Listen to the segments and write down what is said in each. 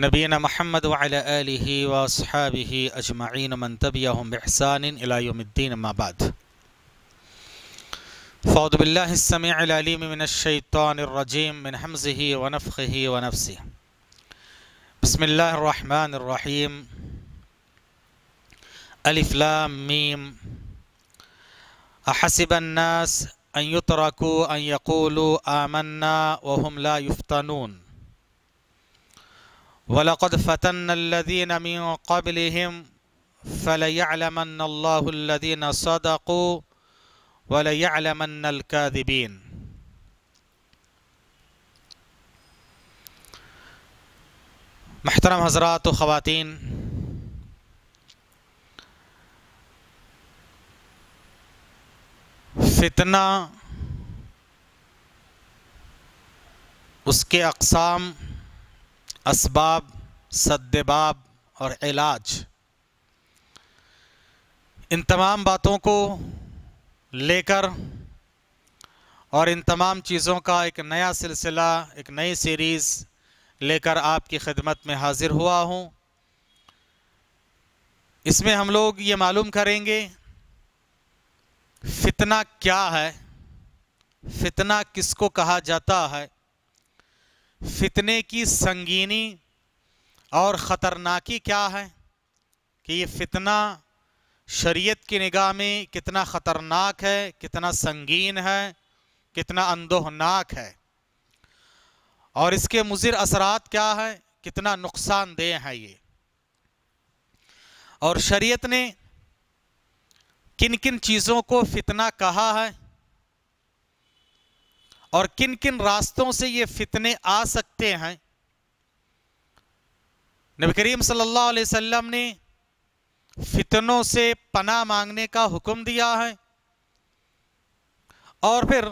نبينا محمد وعلى آله وأصحابه أجمعين من تبعهم بإحسان إلى يوم الدين ما بعد فأعوذ بالله السميع العليم من الشيطان الرجيم من حمزه ونفخه ونفسه بسم الله الرحمن الرحيم ألف لام ميم أحسب الناس أن يتركوا أن يقولوا آمنا وهم لا يفتنون ولقد فتنا الذين من قبلهم فليعلمن الله الذين صدقوا وليعلمن الكاذبين محترم حضرات و خواتین فتنہ اس کے اقسام असबाब सदबाब और इलाज इन तमाम बातों को लेकर और इन तमाम चीज़ों का एक नया सिलसिला एक नई सीरीज़ लेकर आपकी खिदमत में हाज़िर हुआ हूँ इसमें हम लोग ये मालूम करेंगे फितना क्या है फितना किसको कहा जाता है फितने की संगीनी और ख़तरनाकी क्या है कि ये फितना शरीयत की निगाह में कितना ख़तरनाक है कितना संगीन है कितना अंदोहनाक है और इसके मुजिर असरात क्या है कितना नुकसानदेह है ये और शरीयत ने किन किन चीज़ों को फितना कहा है और किन किन रास्तों से ये फितने आ सकते हैं नबी करीम सल्लल्लाहु अलैहि वसल्लम ने फितनों से पना मांगने का हुक्म दिया है और फिर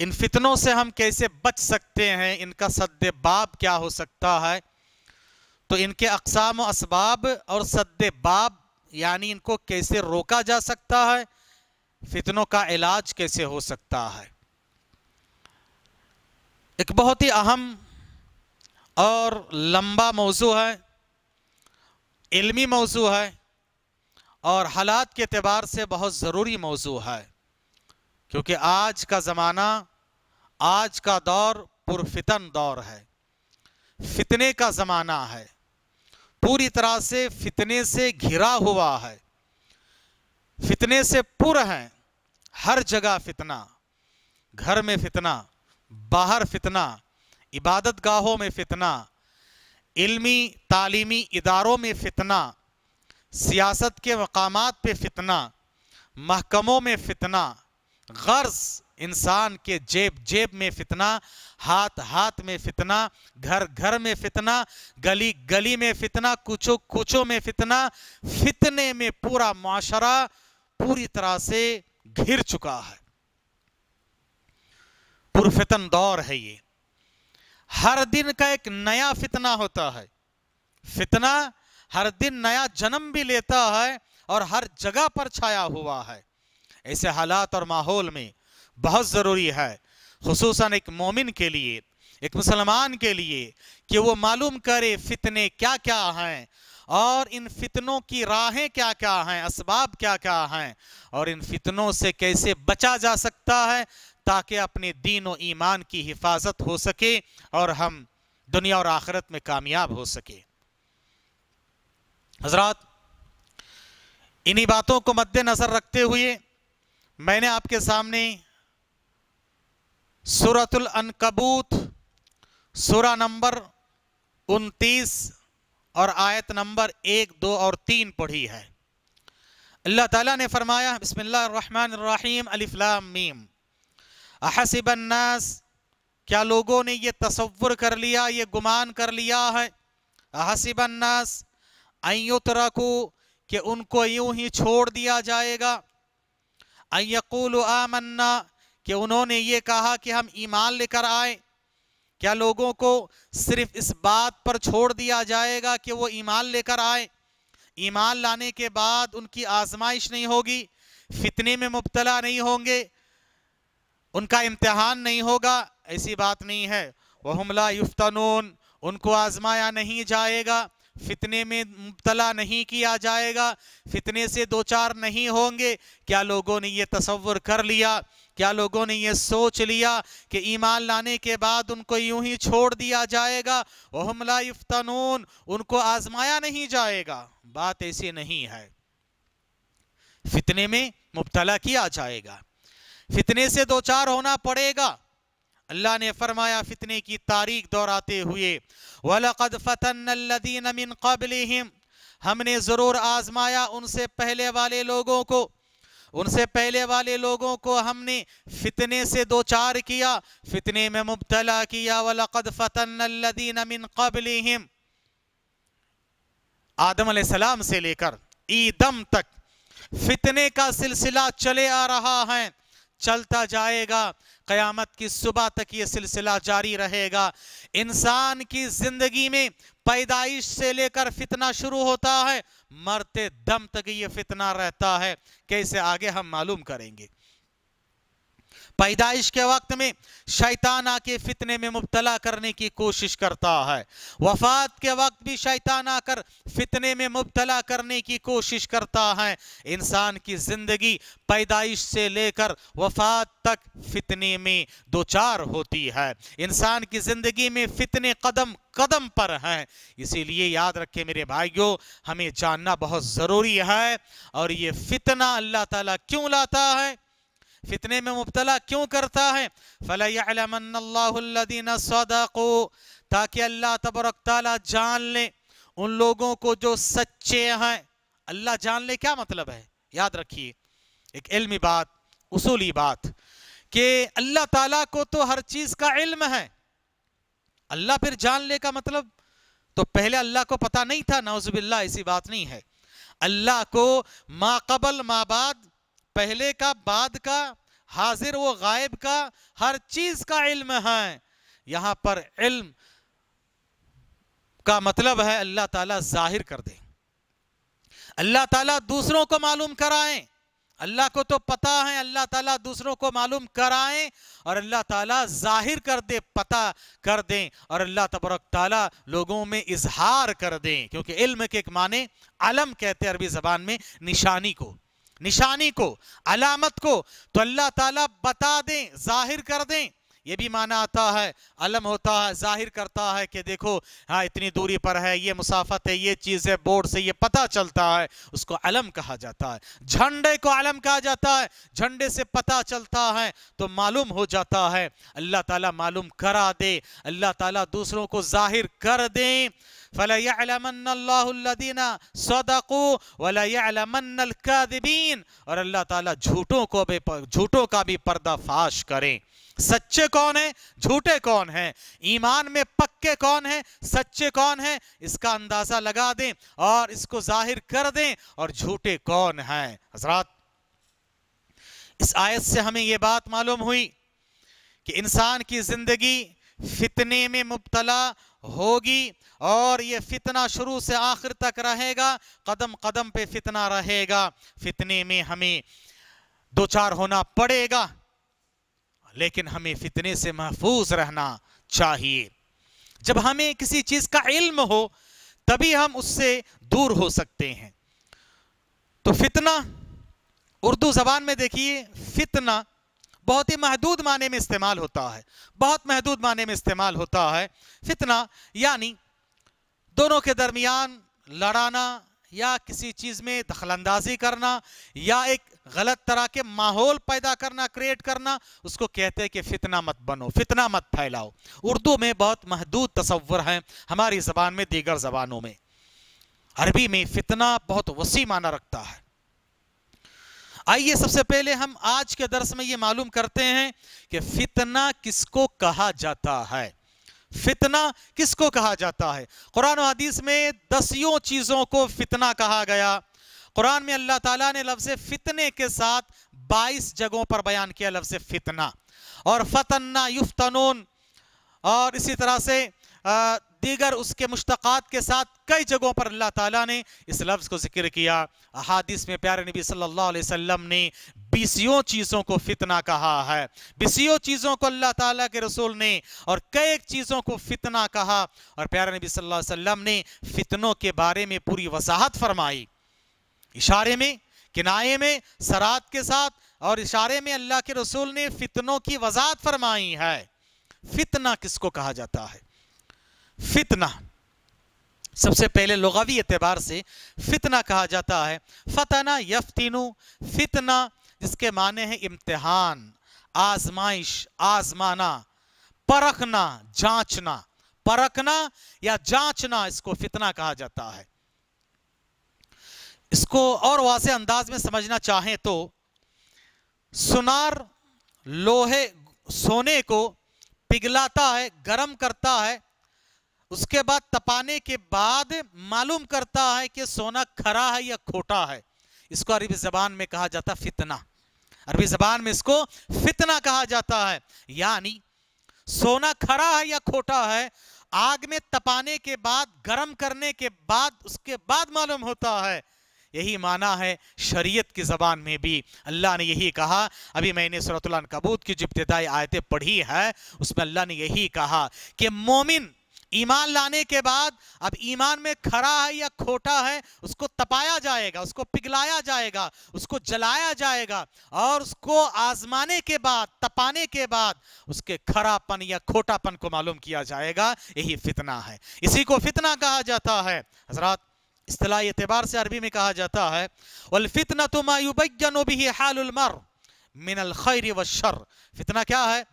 इन फितनों से हम कैसे बच सकते हैं इनका सद बाब क्या हो सकता है तो इनके अकसाम इसबाब और सद बाब यानी इनको कैसे रोका जा सकता है फितनों का इलाज कैसे हो सकता है एक बहुत ही अहम और लंबा मौजू है इल्मी मौजू है और हालात के अतबार से बहुत ज़रूरी मौजू है क्योंकि आज का ज़माना आज का दौर पुरफितन दौर है फितने का ज़माना है पूरी तरह से फितने से घिरा हुआ है फितने से पुर हैं हर जगह फितना घर में फितना बाहर फितना इबादत गाहों में फितना इल्मी तालीमी इदारों में फितना सियासत के मकाम पे फितना महकमों में फितना गर्ज इंसान के जेब जेब में फितना हाथ हाथ में फितना घर घर में फितना गली गली में फितना कुचो कुछों में फितना फितने में पूरा माशरा पूरी तरह से घिर चुका है पुरफितन दौर है ये हर दिन का एक नया फितना होता है फितना हर दिन नया जन्म भी लेता है और हर जगह पर छाया हुआ है ऐसे हालात और माहौल में बहुत ज़रूरी है खसूस एक मोमिन के लिए एक मुसलमान के लिए कि वो मालूम करे फितने क्या क्या हैं और इन फितनों की राहें क्या क्या हैं इसबाब क्या क्या हैं और इन फितनों से कैसे बचा जा सकता है ताकि अपने दीन और ईमान की हिफाजत हो सके और हम दुनिया और आखिरत में कामयाब हो सके हजरत इन्हीं बातों को मद्देनज़र रखते हुए मैंने आपके सामने सूरतुल अनकबूत सूरा नंबर उनतीस और आयत नंबर एक दो और तीन पढ़ी है अल्लाह ताला ने फरमाया बसमीम अलिफ्लाम मीम क्या लोगों ने ये तस्वुर कर लिया ये गुमान कर लिया है अहसिबन्नास अयुत रखू कि उनको यूं ही छोड़ दिया जाएगा अयकूल आमन्ना कि उन्होंने ये कहा कि हम ईमान लेकर आए क्या लोगों को सिर्फ इस बात पर छोड़ दिया जाएगा कि वो ईमान लेकर आए ईमान लाने के बाद उनकी आजमाइश नहीं होगी फितने में मुबतला नहीं होंगे उनका इम्तहान नहीं होगा ऐसी बात नहीं है वह हमला युफ्तनून उनको आजमाया नहीं जाएगा फितने में मुबतला नहीं किया जाएगा फितने से दो चार नहीं होंगे क्या लोगों ने ये तस्वर कर लिया क्या लोगों ने यह सोच लिया कि ईमान लाने के बाद उनको यूं ही छोड़ दिया जाएगा ओहमला इफ्तनून उनको आजमाया नहीं जाएगा बात ऐसी नहीं है फितने में मुबतला किया जाएगा फितने से दो चार होना पड़ेगा अल्लाह ने फरमाया फितने की तारीख दोहराते हुए वलकद फ़तन मिन कबल हमने ज़रूर आजमाया उनसे पहले वाले लोगों को उनसे पहले वाले लोगों को हमने फितने से दो चार किया फितने में मुबतला किया वलकद फ़तन मिन कबल आदम सलाम से लेकर ईदम तक फितने का सिलसिला चले आ रहा है चलता जाएगा क़यामत की सुबह तक ये सिलसिला जारी रहेगा इंसान की ज़िंदगी में पैदाइश से लेकर फितना शुरू होता है मरते दम तक ये फितना रहता है कैसे आगे हम मालूम करेंगे पैदाइश के वक्त में शैताना के फितने में मुबतला करने की कोशिश करता है वफात के वक्त भी शैतान आकर फितने में मुबतला करने की कोशिश करता है इंसान की ज़िंदगी पैदाइश से लेकर वफात तक फितने में दो चार होती है इंसान की ज़िंदगी में फितने कदम कदम पर हैं इसीलिए याद रखें मेरे भाइयों हमें जानना बहुत ज़रूरी है और ये फितना अल्लाह ताला क्यों लाता है फितने में मुबतला क्यों करता है फ़लादीन सदाको ताकि अल्लाह तबरक जान ले उन लोगों को जो सच्चे हैं अल्लाह जान ले क्या मतलब है याद रखिए एक इल्मी बात उसूली बात कि अल्लाह ताला को तो हर चीज़ का इल्म है अल्लाह फिर जान ले का मतलब तो पहले अल्लाह को पता नहीं था नाउजबिल्ला ऐसी बात नहीं है अल्लाह को माकबल माबाद पहले का बाद का हाजिर व गायब का हर चीज का इल्म है यहां पर इल्म का मतलब है अल्लाह ताला जाहिर कर दे अल्लाह ताला दूसरों को मालूम कराएं अल्लाह को तो पता है अल्लाह ताला दूसरों को मालूम कराएं और अल्लाह ताला जाहिर कर दे पता कर दें और अल्लाह तबरक ताला लोगों में इजहार कर दें क्योंकि इल्म के एक माने अलम कहते हैं अरबी जबान में निशानी को निशानी को अलामत को तो अल्लाह ताला बता दें जाहिर कर दें ये भी माना आता है अलम होता है जाहिर करता है कि देखो हाँ इतनी दूरी पर है ये मुसाफत है ये चीज़ है बोर्ड से ये पता चलता है उसको अलम कहा जाता है झंडे को अलम कहा जाता है झंडे से पता चलता है तो मालूम हो जाता है अल्लाह ताला मालूम करा दे अल्लाह ताला दूसरों को जाहिर कर दे और अल्लाह ताला झूठों को भी झूठों का भी पर्दाफाश करें सच्चे कौन है झूठे कौन है ईमान में पक्के कौन है सच्चे कौन है इसका अंदाजा लगा दें और इसको जाहिर कर दें और झूठे कौन है हजरात इस आयत से हमें यह बात मालूम हुई कि इंसान की ज़िंदगी फितने में मुबतला होगी और ये फितना शुरू से आखिर तक रहेगा कदम कदम पे फितना रहेगा फितने में हमें दो चार होना पड़ेगा लेकिन हमें फितने से महफूज रहना चाहिए जब हमें किसी चीज़ का इल्म हो तभी हम उससे दूर हो सकते हैं तो फितना उर्दू ज़बान में देखिए फितना बहुत ही महदूद माने में इस्तेमाल होता है बहुत महदूद माने में इस्तेमाल होता है फितना यानी दोनों के दरमियान लड़ाना या किसी चीज़ में दखल अंदाजी करना या एक गलत तरह के माहौल पैदा करना क्रिएट करना उसको कहते हैं कि फितना मत बनो फितना मत फैलाओ उर्दू में बहुत महदूद तस्वर हैं हमारी ज़बान में दीगर ज़बानों में अरबी में फितना बहुत वसी माना रखता है आइए सबसे पहले हम आज के दर्श में ये मालूम करते हैं कि फितना किसको कहा जाता है फितना किसको कहा जाता है कुरान हदीस में दसियों चीज़ों को फितना कहा गया कुरान में अल्लाह ताला ने लफ्ज़ फितने के साथ 22 जगहों पर बयान किया लफ्ज़ फितना और फतन्ना युफ्तनून और इसी तरह से दीगर उसके मुश्तक़ात के साथ कई जगहों पर अल्लाह ताला ने इस लफ्ज़ को जिक्र किया अहादिस में प्यारे नबी सल्लल्लाहु अलैहि वसल्लम ने बीसियों चीज़ों को फितना कहा है बीसियों चीज़ों को अल्लाह ताला के रसूल ने और कई चीज़ों को फितना कहा और प्यारे नबी सल्लल्लाहु अलैहि वसल्लम ने फितनों के बारे में पूरी वजाहत फरमाई इशारे में किनाए में सरात के साथ और इशारे में अल्लाह के रसूल ने फितनों की वजात फरमाई है फितना किसको कहा जाता है फितना सबसे पहले लगावी एतबार से फितना कहा जाता है फतना यफ्तिनु फितना जिसके माने हैं इम्तिहान आजमाइश आजमाना परखना जांचना परखना या जांचना इसको फितना कहा जाता है इसको और वाज अंदाज में समझना चाहें तो सुनार लोहे सोने को पिघलाता है गर्म करता है उसके बाद तपाने के बाद मालूम करता है कि सोना खरा है या खोटा है इसको अरबी जबान में कहा जाता फितना अरबी जबान में इसको फितना कहा जाता है यानी सोना खरा है या खोटा है आग में तपाने के बाद गर्म करने के बाद उसके बाद मालूम होता है यही माना है शरीयत की ज़बान में भी अल्लाह ने यही कहा अभी मैंने सरतुल्लान कबूत की जो इब्तदाई आयतें पढ़ी है उसमें अल्लाह ने यही कहा कि मोमिन ईमान लाने के बाद अब ईमान में खरा है या खोटा है उसको तपाया जाएगा उसको पिघलाया जाएगा उसको जलाया जाएगा और उसको आजमाने के बाद तपाने के बाद उसके खरापन या खोटापन को मालूम किया जाएगा यही फितना है इसी को फितना कहा जाता है हजरात असलाह एतबार से अरबी में कहा जाता है वलफितना तो मायूबन भी हालमर मिनल खैर व शर फितना क्या है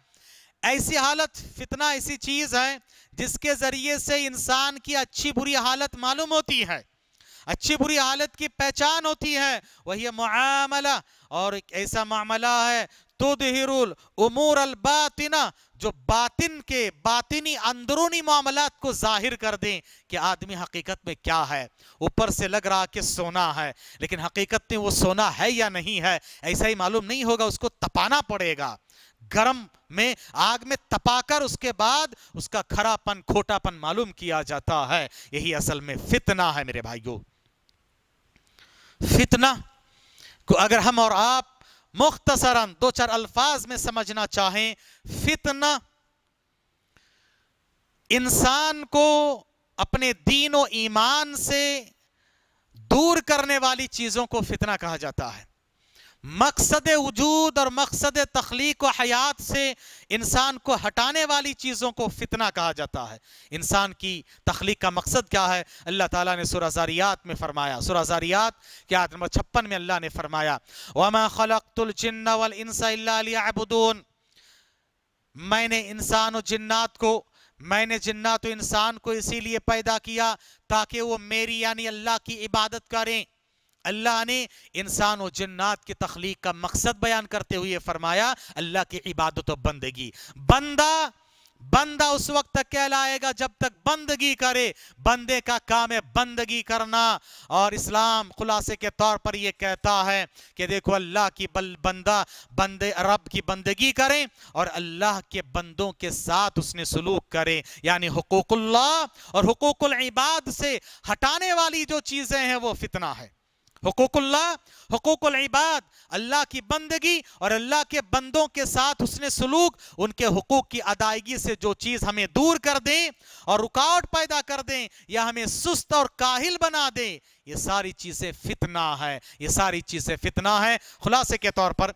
ऐसी हालत फितना ऐसी चीज़ है जिसके ज़रिए से इंसान की अच्छी बुरी हालत मालूम होती है अच्छी बुरी हालत की पहचान होती है वही मामला और एक ऐसा मामला है तुदहिरुल उमूर अल बातिना जो बातिन के बातिनी अंदरूनी मामलात को जाहिर कर दें कि आदमी हकीकत में क्या है ऊपर से लग रहा कि सोना है लेकिन हकीकत में वो सोना है या नहीं है ऐसा ही मालूम नहीं होगा उसको तपाना पड़ेगा गर्म में आग में तपाकर उसके बाद उसका खरापन खोटापन मालूम किया जाता है यही असल में फितना है मेरे भाइयों फितना को अगर हम और आप मुख्तसरन दो चार अल्फाज में समझना चाहें फितना इंसान को अपने दीन और ईमान से दूर करने वाली चीज़ों को फितना कहा जाता है मकसद वजूद और मकसद तख्लीक व हयात से इंसान को हटाने वाली चीज़ों को फितना कहा जाता है इंसान की तख्लीक का मकसद क्या है अल्लाह ताला ने सुराजारियात में फरमाया सुराजारियात के आयत नंबर छप्पन में अल्लाह ने फरमाया वमा वल मैंने इंसान और जिन्नात को मैंने जिन्नात इंसान को इसीलिए पैदा किया ताकि वो मेरी यानी अल्लाह की इबादत करें अल्लाह ने इंसान और जन्नात की तखलीक का मकसद बयान करते हुए फरमाया अल्लाह की इबादत और बंदगी बंदा बंदा उस वक्त तक कहलाएगा जब तक बंदगी करे बंदे का काम है बंदगी करना और इस्लाम खुलासे के तौर पर यह कहता है कि देखो अल्लाह की बल बंदा बंदे रब की बंदगी करें और अल्लाह के बंदों के साथ उसने सलूक करे यानी हकूक़ल्ला और हकूक़ल इबाद से हटाने वाली जो चीज़ें हैं वो फितना है हकूकुल्ला हकूकुल इबाद अल्लाह की बंदगी और अल्लाह के बंदों के साथ उसने सलूक उनके हकूक़ की अदायगी से जो चीज़ हमें दूर कर दें और रुकावट पैदा कर दें या हमें सुस्त और काहिल बना दें ये सारी चीज़ें फितना है ये सारी चीज़ें फितना है खुलासे के तौर पर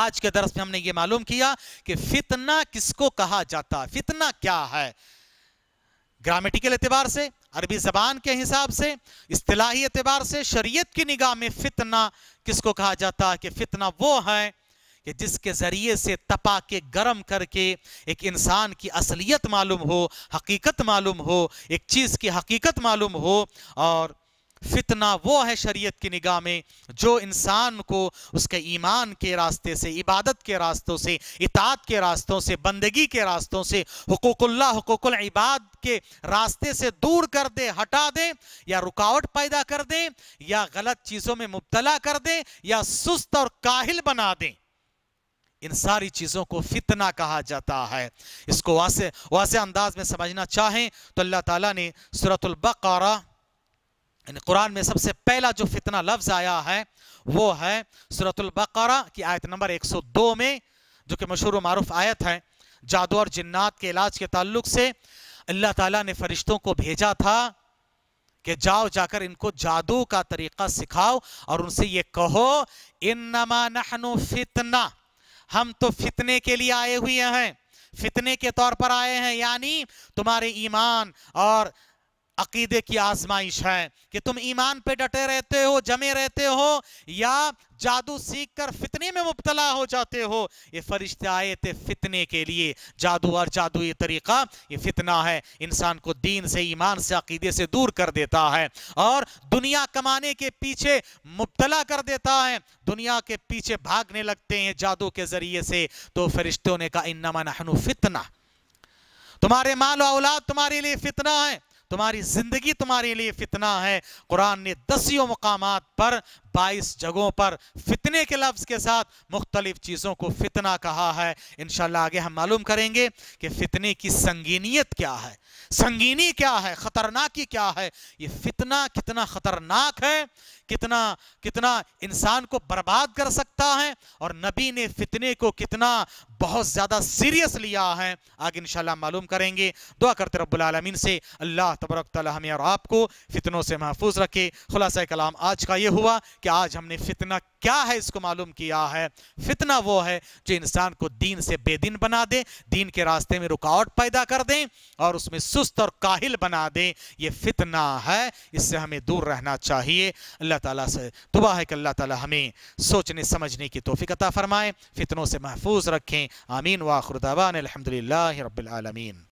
आज के दरस में हमने ये मालूम किया कि फितना किसको कहा जाता है फितना क्या है ग्रामेटिकल एतबार से अरबी जबान के हिसाब से अतलाही एतबार से शरीयत की निगाह में फितना किसको कहा जाता है कि फितना वो है कि जिसके ज़रिए से तपा के गर्म करके एक इंसान की असलियत मालूम हो हकीकत मालूम हो एक चीज़ की हकीकत मालूम हो और फितना वो है शरीयत की निगाह में जो इंसान को उसके ईमान के रास्ते से इबादत के रास्तों से इतात के रास्तों से बंदगी के रास्तों से हकूक़ल्ला हकूक़ल इबाद के रास्ते से दूर कर दे हटा दे या रुकावट पैदा कर दे या गलत चीज़ों में मुबतला कर दे या सुस्त और काहिल बना दें इन सारी चीज़ों को फितना कहा जाता है इसको वासे वासे अंदाज में समझना चाहें तो अल्लाह ताला ने सूरतुल्बकारा यानी कुरान में सबसे पहला जो फितना लफ्ज़ आया है वो है सूरतुल्बकरा की आयत नंबर 102 में जो कि मशहूर मरूफ आयत है जादू और जिन्नात के इलाज के ताल्लुक से अल्लाह ताला ने फरिश्तों को भेजा था कि जाओ जाकर इनको जादू का तरीका सिखाओ और उनसे ये कहो इनमा नहनु फितना हम तो फितने के लिए आए हुए हैं फितने के तौर पर आए हैं यानी तुम्हारे ईमान और अकीदे की आजमाइश है कि तुम ईमान पे डटे रहते हो जमे रहते हो या जादू सीख कर फितने में मुबतला हो जाते हो ये फरिश्ते आए थे फितने के लिए जादू और जादू ये तरीक़ा ये फितना है इंसान को दीन से ईमान से अकीदे से दूर कर देता है और दुनिया कमाने के पीछे मुबतला कर देता है दुनिया के पीछे भागने लगते हैं जादू के ज़रिए से तो फरिश्तों ने कहा इन्नमा नहनु फितना तुम्हारे माल औलाद तुम्हारे लिए फितना है तुम्हारी ज़िंदगी तुम्हारे लिए फितना है कुरान ने दसियों मकाम पर बाईस जगहों पर फितने के लफ्ज़ के साथ मुख्तलिफ चीज़ों को फितना कहा है इनशाला आगे हम मालूम करेंगे कि फितने की संगीनीत क्या है संगीनी क्या है ख़तरनाकी क्या है ये फितना कितना ख़तरनाक है कितना कितना इंसान को बर्बाद कर सकता है और नबी ने फितने को कितना बहुत ज़्यादा सीरियस लिया है आगे इनशाला मालूम करेंगे दुआ करते रबालमीन से अल्लाह तबरक हमें और आपको फितनों से महफूज रखे खुलासा कलाम आज का ये हुआ कि आज हमने फितना क्या है इसको मालूम किया है फितना वो है जो इंसान को दीन से बेदीन बना दे दीन के रास्ते में रुकावट पैदा कर दें और उसमें सुस्त और काहिल बना दें ये फितना है इससे हमें दूर रहना चाहिए अल्लाह ताला से दुआ है कि अल्लाह ताला हमें सोचने समझने की तोफ़ी अता फितनों से महफूज रखें आमीन वाखुरदावान अलहमदिल्ला रबालमीन